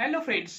hello friends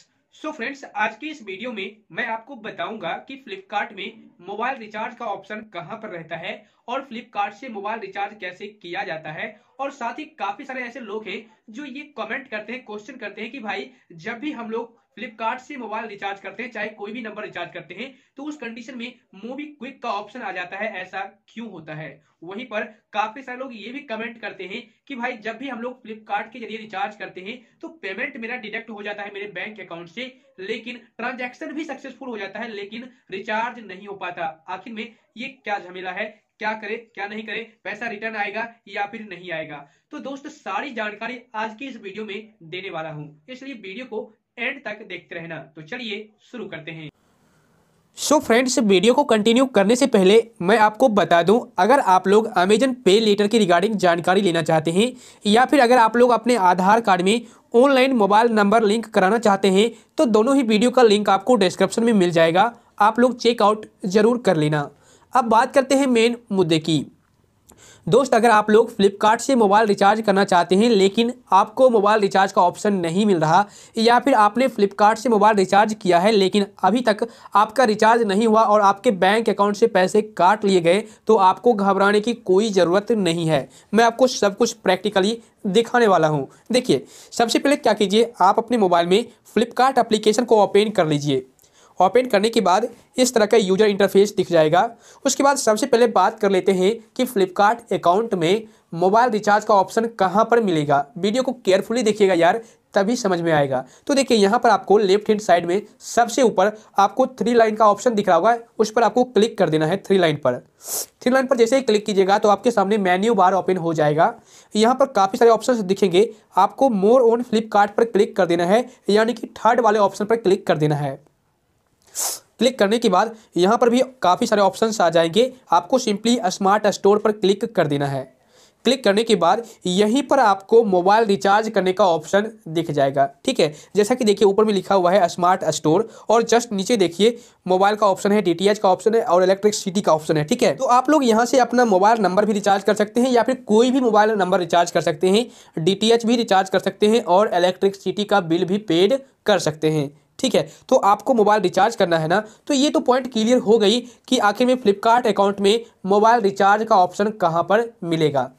so friends आज की इस वीडियो में मैं आपको बताऊंगा कि फ्लिपकार्ट में मोबाइल रिचार्ज का ऑप्शन कहां पर रहता है और फ्लिपकार्ट से मोबाइल रिचार्ज कैसे किया जाता है और साथ ही काफी सारे ऐसे लोग हैं जो ये कमेंट करते हैं क्वेश्चन करते हैं कि भाई जब भी हम लोग फ्लिपकार्ट से मोबाइल रिचार्ज करते हैं चाहे कोई भी नंबर रिचार्ज करते हैं तो उस कंडीशन में मोबी क्विक का ऑप्शन आ जाता है ऐसा क्यों होता है वहीं पर काफी सारे लोग ये भी कमेंट करते हैं कि भाई जब भी हम लोग फ्लिपकार्ट के जरिए रिचार्ज करते हैं तो पेमेंट मेरा डिडक्ट हो जाता है मेरे बैंक अकाउंट से लेकिन ट्रांजेक्शन भी सक्सेसफुल हो जाता है लेकिन रिचार्ज नहीं हो पाता आखिर में ये क्या झमेला है क्या करे क्या नहीं करे पैसा रिटर्न आएगा या फिर नहीं आएगा तो दोस्तों सारी जानकारी आज की इस वीडियो में देने वाला हूं इसलिए वीडियो को एंड तक देखते रहना तो चलिए शुरू करते हैं सो so फ्रेंड्स वीडियो को कंटिन्यू करने से पहले मैं आपको बता दूं अगर आप लोग अमेजन पे लेटर की रिगार्डिंग जानकारी लेना चाहते हैं या फिर अगर आप लोग अपने आधार कार्ड में ऑनलाइन मोबाइल नंबर लिंक कराना चाहते हैं तो दोनों ही वीडियो का लिंक आपको डिस्क्रिप्शन में मिल जाएगा आप लोग चेकआउट ज़रूर कर लेना अब बात करते हैं मेन मुद्दे की दोस्त अगर आप लोग फ्लिपकार्ट से मोबाइल रिचार्ज करना चाहते हैं लेकिन आपको मोबाइल रिचार्ज का ऑप्शन नहीं मिल रहा या फिर आपने फ्लिपकार्ट से मोबाइल रिचार्ज किया है लेकिन अभी तक आपका रिचार्ज नहीं हुआ और आपके बैंक अकाउंट से पैसे काट लिए गए तो आपको घबराने की कोई ज़रूरत नहीं है मैं आपको सब कुछ प्रैक्टिकली दिखाने वाला हूँ देखिए सबसे पहले क्या कीजिए आप अपने मोबाइल में फ्लिपकार्ट अप्लीकेशन को ओपन कर लीजिए ओपन करने के बाद इस तरह का यूजर इंटरफेस दिख जाएगा उसके बाद सबसे पहले बात कर लेते हैं कि फ्लिपकार्ट अकाउंट में मोबाइल रिचार्ज का ऑप्शन कहाँ पर मिलेगा वीडियो को केयरफुली देखिएगा यार तभी समझ में आएगा तो देखिए यहाँ पर आपको लेफ्ट हैंड साइड में सबसे ऊपर आपको थ्री लाइन का ऑप्शन दिख रहा होगा उस पर आपको क्लिक कर देना है थ्री लाइन पर थ्री लाइन पर जैसे ही क्लिक कीजिएगा तो आपके सामने मेन्यू बार ओपन हो जाएगा यहाँ पर काफ़ी सारे ऑप्शन दिखेंगे आपको मोर ऑन फ्लिपकार्ट पर क्लिक कर देना है यानी कि थर्ड वाले ऑप्शन पर क्लिक कर देना है क्लिक करने के बाद यहाँ पर भी काफ़ी सारे ऑप्शन आ जाएंगे आपको सिंपली स्मार्ट स्टोर पर क्लिक कर देना है क्लिक करने के बाद यहीं पर आपको मोबाइल रिचार्ज करने का ऑप्शन दिख जाएगा ठीक है जैसा कि देखिए ऊपर में लिखा हुआ है स्मार्ट स्टोर और जस्ट नीचे देखिए मोबाइल का ऑप्शन है डीटीएच का ऑप्शन है और सिटी का ऑप्शन है ठीक है तो आप लोग यहाँ से अपना मोबाइल नंबर भी रिचार्ज कर सकते हैं या फिर कोई भी मोबाइल नंबर रिचार्ज कर सकते हैं डी भी रिचार्ज कर सकते हैं और इलेक्ट्रिसिटी का बिल भी पेड कर सकते हैं ठीक है तो आपको मोबाइल रिचार्ज करना है ना तो ये तो पॉइंट क्लियर हो गई कि आखिर में फ्लिपकार्ट अकाउंट में मोबाइल रिचार्ज का ऑप्शन कहाँ पर मिलेगा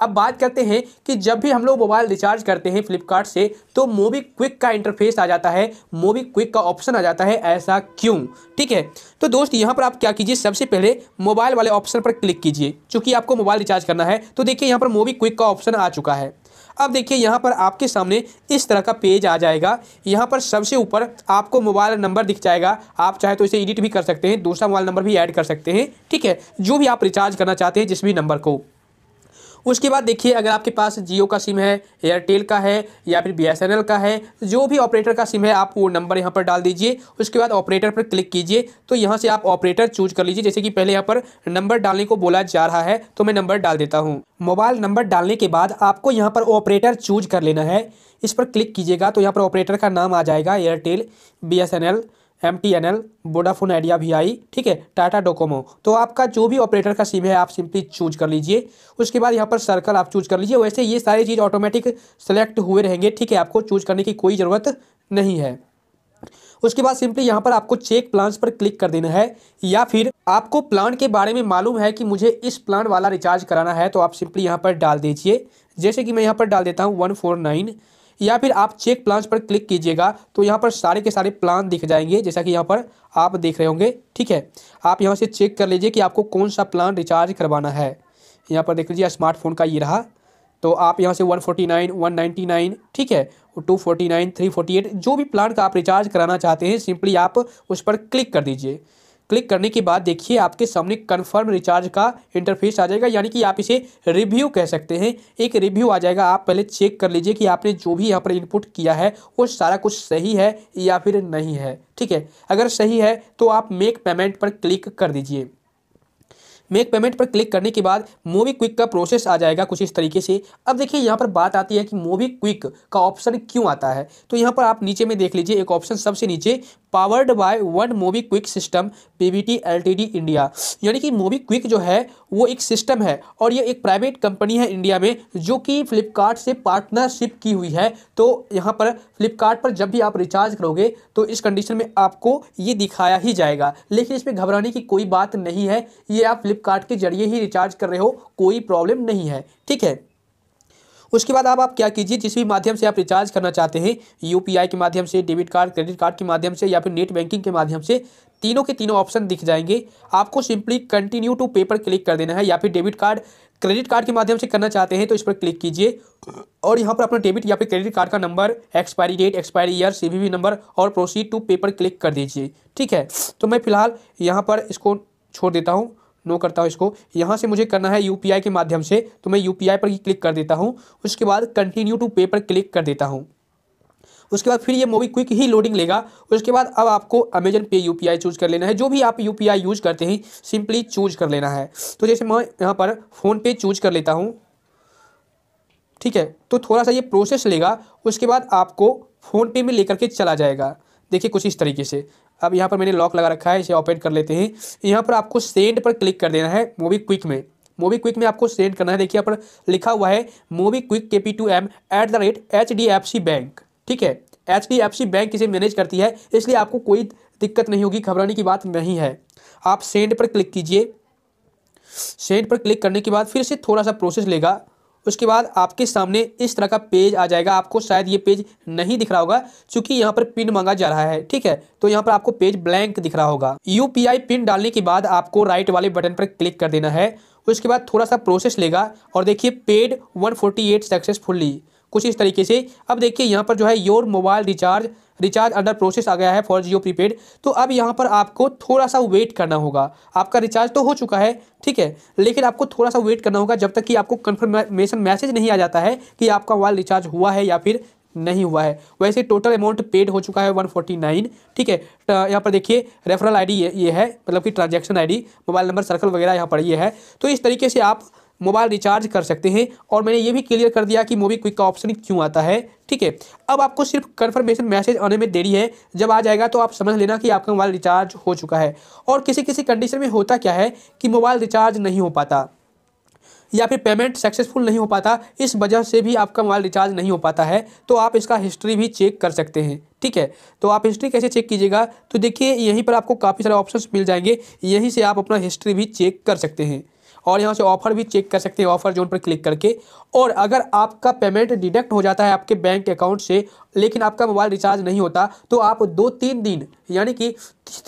अब बात करते हैं कि जब भी हम लोग मोबाइल रिचार्ज करते हैं फ्लिपकार्ट से तो मोबी क्विक का इंटरफेस आ जाता है मोबी क्विक का ऑप्शन आ जाता है ऐसा क्यों ठीक है तो दोस्त यहाँ पर आप क्या कीजिए सबसे पहले मोबाइल वाले ऑप्शन पर क्लिक कीजिए चूँकि आपको मोबाइल रिचार्ज करना है तो देखिए यहाँ पर मोबी क्विक का ऑप्शन आ चुका है अब देखिए यहाँ पर आपके सामने इस तरह का पेज आ जाएगा यहाँ पर सबसे ऊपर आपको मोबाइल नंबर दिख जाएगा आप चाहे तो इसे एडिट भी कर सकते हैं दूसरा मोबाइल नंबर भी ऐड कर सकते हैं ठीक है जो भी आप रिचार्ज करना चाहते हैं जिस भी नंबर को उसके बाद देखिए अगर आपके पास जियो का सिम है एयरटेल का है या फिर बी का है जो भी ऑपरेटर का सिम है आप वो नंबर यहाँ पर डाल दीजिए उसके बाद ऑपरेटर पर क्लिक कीजिए तो यहाँ से आप ऑपरेटर चूज कर लीजिए जैसे कि पहले यहाँ पर नंबर डालने को बोला जा रहा है तो मैं नंबर डाल देता हूँ मोबाइल नंबर डालने के बाद आपको यहाँ पर ऑपरेटर चूज कर लेना है इस पर क्लिक कीजिएगा तो यहाँ पर ऑपरेटर का नाम आ जाएगा Airtel B M T N L Vodafone Idea भी आई ठीक है टाटा डोकोमो तो आपका जो भी ऑपरेटर का सिम है आप सिंपली चूज कर लीजिए उसके बाद यहाँ पर सर्कल आप चूज कर लीजिए वैसे ये सारी चीज़ ऑटोमेटिक सेलेक्ट हुए रहेंगे ठीक है आपको चूज करने की कोई ज़रूरत नहीं है उसके बाद सिंपली यहाँ पर आपको चेक प्लान्स पर क्लिक कर देना है या फिर आपको प्लान के बारे में मालूम है कि मुझे इस प्लान वाला रिचार्ज कराना है तो आप सिंपली यहाँ पर डाल दीजिए जैसे कि मैं यहाँ पर डाल देता हूँ वन फोर नाइन या फिर आप चेक प्लान्स पर क्लिक कीजिएगा तो यहाँ पर सारे के सारे प्लान दिख जाएंगे जैसा कि यहाँ पर आप देख रहे होंगे ठीक है आप यहाँ से चेक कर लीजिए कि आपको कौन सा प्लान रिचार्ज करवाना है यहाँ पर देख लीजिए स्मार्टफोन का ये रहा तो आप यहाँ से 149, 199 ठीक है 249, 348 जो भी प्लान का आप रिचार्ज कराना चाहते हैं सिंपली आप उस पर क्लिक कर दीजिए क्लिक करने के बाद देखिए आपके सामने कन्फर्म रिचार्ज का इंटरफेस आ जाएगा यानी कि आप इसे रिव्यू कह सकते हैं एक रिव्यू आ जाएगा आप पहले चेक कर लीजिए कि आपने जो भी यहाँ पर इनपुट किया है वो सारा कुछ सही है या फिर नहीं है ठीक है अगर सही है तो आप मेक पेमेंट पर क्लिक कर दीजिए मेक पेमेंट पर क्लिक करने के बाद मोबी क्विक का प्रोसेस आ जाएगा कुछ इस तरीके से अब देखिए यहाँ पर बात आती है कि मोबी क्विक का ऑप्शन क्यों आता है तो यहाँ पर आप नीचे में देख लीजिए एक ऑप्शन सबसे नीचे powered by one MobiKwik system T LTD India यानी कि मोबी क्विक जो है वो एक सिस्टम है और ये एक प्राइवेट कंपनी है इंडिया में जो कि फ्लिपकार्ट से पार्टनरशिप की हुई है तो यहाँ पर फ्लिपकार्ट पर जब भी आप रिचार्ज करोगे तो इस कंडीशन में आपको ये दिखाया ही जाएगा लेकिन इसमें घबराने की कोई बात नहीं है ये आप फ्लिपकार्ट के जरिए ही रिचार्ज कर रहे हो कोई प्रॉब्लम नहीं है ठीक है उसके बाद आप क्या कीजिए जिस भी माध्यम से आप रिचार्ज करना चाहते हैं यू के माध्यम से डेबिट कार्ड क्रेडिट कार्ड के माध्यम से या फिर नेट बैंकिंग के माध्यम से तीनों के तीनों ऑप्शन दिख जाएंगे आपको सिंपली कंटिन्यू टू पेपर क्लिक कर देना है या फिर डेबिट कार्ड क्रेडिट कार्ड के माध्यम से करना चाहते हैं तो इस पर क्लिक कीजिए और यहाँ पर अपना डेबिट या फिर क्रेडिट कार्ड का number expiry date expiry year C number और प्रोसीड टू पेपर क्लिक कर दीजिए ठीक है तो मैं फिलहाल यहाँ पर इसको छोड़ देता हूँ नो करता हूँ इसको यहाँ से मुझे करना है यू के माध्यम से तो मैं यू पर ही क्लिक कर देता हूँ उसके बाद कंटिन्यू टू पे पर क्लिक कर देता हूँ उसके बाद फिर ये मोबी क्विक ही लोडिंग लेगा उसके बाद अब आपको अमेजन पे यू चूज कर लेना है जो भी आप यू यूज करते हैं सिंपली चूज कर लेना है तो जैसे मैं यहाँ पर फ़ोन पे चूज कर लेता हूँ ठीक है तो थोड़ा सा ये प्रोसेस लेगा उसके बाद आपको फ़ोनपे में लेकर के चला जाएगा देखिए कुछ इस तरीके से अब यहाँ पर मैंने लॉक लगा रखा है इसे ऑपरेट कर लेते हैं यहाँ पर आपको सेंड पर क्लिक कर देना है मूवी क्विक में मोबी क्विक में आपको सेंड करना है देखिए यहाँ पर लिखा हुआ है मोबी क्विक के P two M at the rate H D F C bank ठीक है H D F C bank इसे मैनेज करती है इसलिए आपको कोई दिक्कत नहीं होगी घबराने की बात नहीं है आप सेंड पर क्लिक कीजिए सेंड पर क्लिक करने के बाद फिर से थोड़ा सा प्रोसेस लेगा उसके बाद आपके सामने इस तरह का पेज आ जाएगा आपको शायद ये पेज नहीं दिख रहा होगा क्योंकि यहाँ पर पिन मांगा जा रहा है ठीक है तो यहाँ पर आपको पेज ब्लैंक दिख रहा होगा यू पिन डालने के बाद आपको राइट वाले बटन पर क्लिक कर देना है उसके बाद थोड़ा सा प्रोसेस लेगा और देखिए पेड 148 सक्सेसफुली कुछ इस तरीके से अब देखिए यहाँ पर जो है your mobile recharge recharge under process आ गया है फॉर जियो प्रीपेड तो अब यहाँ पर आपको थोड़ा सा वेट करना होगा आपका रिचार्ज तो हो चुका है ठीक है लेकिन आपको थोड़ा सा वेट करना होगा जब तक कि आपको कन्फर्मेशन मैसेज नहीं आ जाता है कि आपका मोबाइल रिचार्ज हुआ है या फिर नहीं हुआ है वैसे टोटल अमाउंट पेड हो चुका है 149 ठीक है यहाँ पर देखिए रेफरल आईडी ये ये है मतलब कि transaction ID mobile number circle वगैरह यहाँ पर ये है तो इस तरीके से आप मोबाइल रिचार्ज कर सकते हैं और मैंने ये भी क्लियर कर दिया कि मोबी क्विक का ऑप्शन क्यों आता है ठीक है अब आपको सिर्फ कन्फर्मेशन मैसेज आने में देरी है जब आ जाएगा तो आप समझ लेना कि आपका मोबाइल रिचार्ज हो चुका है और किसी किसी कंडीशन में होता क्या है कि मोबाइल रिचार्ज नहीं हो पाता या फिर पेमेंट सक्सेसफुल नहीं हो पाता इस वजह से भी आपका मोबाइल रिचार्ज नहीं हो पाता है तो आप इसका हिस्ट्री भी चेक कर सकते हैं ठीक है तो आप हिस्ट्री कैसे चेक कीजिएगा तो देखिए यहीं पर आपको काफ़ी सारे ऑप्शंस मिल जाएंगे यहीं से आप अपना हिस्ट्री भी चेक कर सकते हैं और यहाँ से ऑफर भी चेक कर सकते हैं ऑफर जोन पर क्लिक करके और अगर आपका पेमेंट डिडक्ट हो जाता है आपके बैंक अकाउंट से लेकिन आपका मोबाइल रिचार्ज नहीं होता तो आप दो तीन दिन यानी कि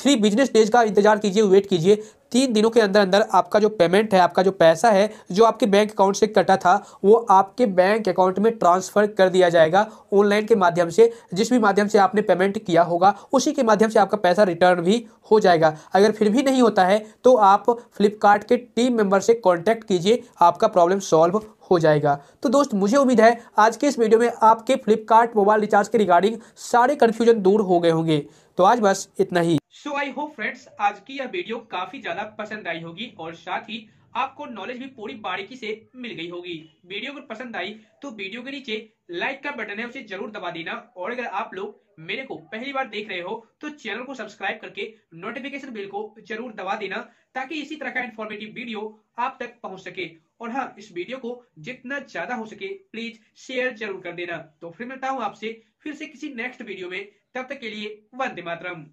थ्री बिजनेस डेज का इंतजार कीजिए वेट कीजिए तीन दिनों के अंदर अंदर आपका जो पेमेंट है आपका जो पैसा है जो आपके बैंक अकाउंट से कटा था वो आपके बैंक अकाउंट में ट्रांसफ़र कर दिया जाएगा ऑनलाइन के माध्यम से जिस भी माध्यम से आपने पेमेंट किया होगा उसी के माध्यम से आपका पैसा रिटर्न भी हो जाएगा अगर फिर भी नहीं होता है तो आप फ्लिपकार्ट के टीम मेंबर से कॉन्टैक्ट कीजिए आपका प्रॉब्लम सॉल्व हो जाएगा तो दोस्त मुझे उम्मीद है आज के इस वीडियो में आपके फ्लिपकार्ट मोबाइल रिचार्ज के रिगार्डिंग सारे कन्फ्यूजन दूर हो गए होंगे तो आज बस इतना ही सो आई होप फ्रेंड्स आज की यह वीडियो काफी ज्यादा पसंद आई होगी और साथ ही आपको नॉलेज भी पूरी बारीकी से मिल गई होगी वीडियो अगर पसंद आई तो वीडियो के नीचे लाइक का बटन है उसे जरूर दबा देना और अगर आप लोग मेरे को पहली बार देख रहे हो तो चैनल को सब्सक्राइब करके नोटिफिकेशन बिल को जरूर दबा देना ताकि इसी तरह का इन्फॉर्मेटिव वीडियो आप तक पहुंच सके और हाँ इस वीडियो को जितना ज्यादा हो सके प्लीज शेयर जरूर कर देना तो फिर मिलता हूँ आपसे फिर से किसी नेक्स्ट वीडियो में तब तक के लिए वंदे मातरम